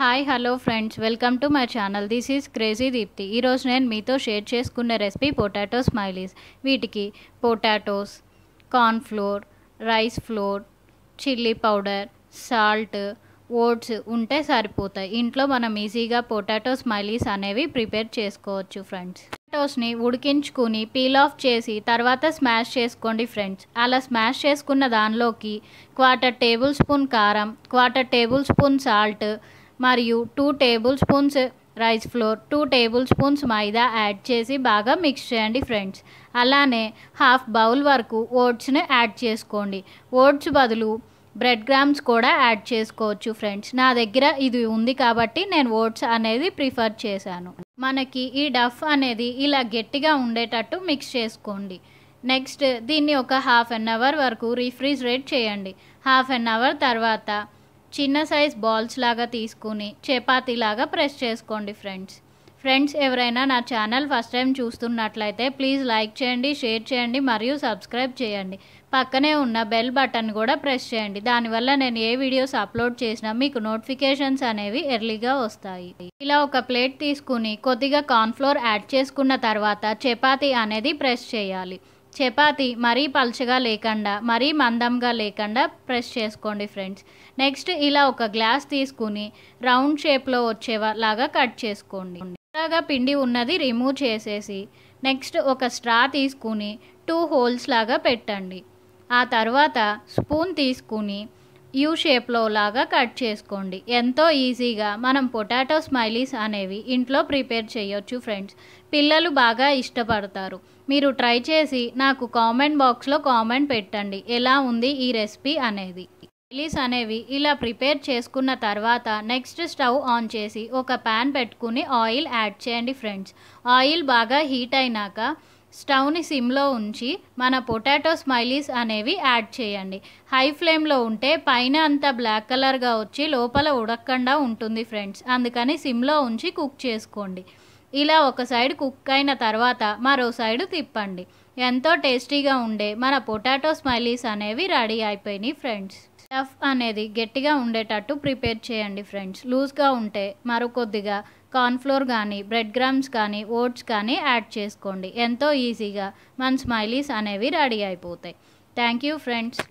hi hello friends welcome to my channel this is crazy Deepthi ఈరోజు నేను మీతో share చేసుకున్న రెసిపీ పొటాటో స్మైలీస్ వీటికి potatoes corn flour rice flour chilli powder salt oats ఉంటే సరిపోతాయి ఇంట్లో మనం ఈజీగా పొటాటో స్మైలీస్ అనేవి ప్రిపేర్ చేసుకోవచ్చు ఫ్రెండ్స్ పొటాటోస్ని ఉడికించుకుని పీల్ ఆఫ్ చేసి తర్వాత స్మాష్ చేసుకోండి ఫ్రెండ్స్ అలా స్మాష్ చేసుకున్న దానిలోకి క్వార్టర్ టేబుల్ స్పూన్ కారం క్వార్టర్ టేబుల్ స్పూన్ సాల్ట్ మరియు two tablespoons rice flour two table spoons మైదా యాడ్ చేసి బాగా మిక్స్ చేయండి ఫ్రెండ్స్ అలానే హాఫ్ బౌల్ వరకు ఓట్స్ని యాడ్ చేసుకోండి ఓట్స్ బదులు బ్రెడ్ గ్రామ్స్ కూడా యాడ్ చేసుకోవచ్చు ఫ్రెండ్స్ నా దగ్గర ఇది ఉంది కాబట్టి నేను ఓట్స్ అనేది ప్రిఫర్ చేశాను మనకి ఈ డఫ్ అనేది ఇలా గట్టిగా ఉండేటట్టు మిక్స్ చేసుకోండి నెక్స్ట్ దీన్ని ఒక హాఫ్ అన్ అవర్ వరకు రిఫ్రిజిరేట్ చేయండి హాఫ్ అన్ అవర్ తర్వాత చిన్న సైజ్ బాల్స్ లాగా తీసుకుని చపాతీలాగా ప్రెస్ చేసుకోండి ఫ్రెండ్స్ ఫ్రెండ్స్ ఎవరైనా నా ఛానల్ ఫస్ట్ టైం చూస్తున్నట్లయితే ప్లీజ్ లైక్ చేయండి షేర్ చేయండి మరియు సబ్స్క్రైబ్ చేయండి పక్కనే ఉన్న బెల్ బటన్ కూడా ప్రెస్ చేయండి దానివల్ల నేను ఏ వీడియోస్ అప్లోడ్ చేసినా మీకు నోటిఫికేషన్స్ అనేవి ఎర్లీగా వస్తాయి ఇలా ఒక ప్లేట్ తీసుకుని కొద్దిగా కార్న్ఫ్లోర్ యాడ్ చేసుకున్న తర్వాత చపాతీ అనేది ప్రెస్ చేయాలి చపాతి మరీ పలుచగా లేకుండా మరీ మందంగా లేకుండా ప్రెస్ చేసుకోండి ఫ్రెండ్స్ నెక్స్ట్ ఇలా ఒక గ్లాస్ తీసుకుని రౌండ్ షేప్లో వచ్చేలాగా కట్ చేసుకోండి ఇలాగా పిండి ఉన్నది రిమూవ్ చేసేసి నెక్స్ట్ ఒక స్ట్రా తీసుకుని టూ హోల్స్ లాగా పెట్టండి ఆ తర్వాత స్పూన్ తీసుకుని యూ షేప్లో లాగా కట్ చేసుకోండి ఎంతో ఈజీగా మనం పొటాటో స్మైలీస్ అనేవి ఇంట్లో ప్రిపేర్ చేయొచ్చు ఫ్రెండ్స్ పిల్లలు బాగా ఇష్టపడతారు మీరు ట్రై చేసి నాకు కామెంట్ బాక్స్లో కామెంట్ పెట్టండి ఎలా ఉంది ఈ రెసిపీ అనేది స్మైలీస్ అనేవి ఇలా ప్రిపేర్ చేసుకున్న తర్వాత నెక్స్ట్ స్టవ్ ఆన్ చేసి ఒక ప్యాన్ పెట్టుకుని ఆయిల్ యాడ్ చేయండి ఫ్రెండ్స్ ఆయిల్ బాగా హీట్ అయినాక స్టవ్ని సిమ్లో ఉంచి మన పొటాటో స్మైలీస్ అనేవి యాడ్ చేయండి హై ఫ్లేమ్లో ఉంటే పైన అంతా బ్లాక్ కలర్గా వచ్చి లోపల ఉడకకుండా ఉంటుంది ఫ్రెండ్స్ అందుకని సిమ్లో ఉంచి కుక్ చేసుకోండి ఇలా ఒక సైడ్ కుక్ అయిన తర్వాత మరో సైడ్ తిప్పండి ఎంతో టేస్టీగా ఉండే మన పొటాటో స్మైలీస్ అనేవి రెడీ అయిపోయినాయి ఫ్రెండ్స్ స్టఫ్ అనేది గట్టిగా ఉండేటట్టు ప్రిపేర్ చేయండి ఫ్రెండ్స్ లూజ్గా ఉంటే మరొకొద్దిగా కార్న్ఫ్లోర్ కానీ బ్రెడ్ గ్రామ్స్ కానీ ఓట్స్ కానీ యాడ్ చేసుకోండి ఎంతో ఈజీగా మన స్మైలీస్ అనేవి రెడీ అయిపోతాయి థ్యాంక్ యూ ఫ్రెండ్స్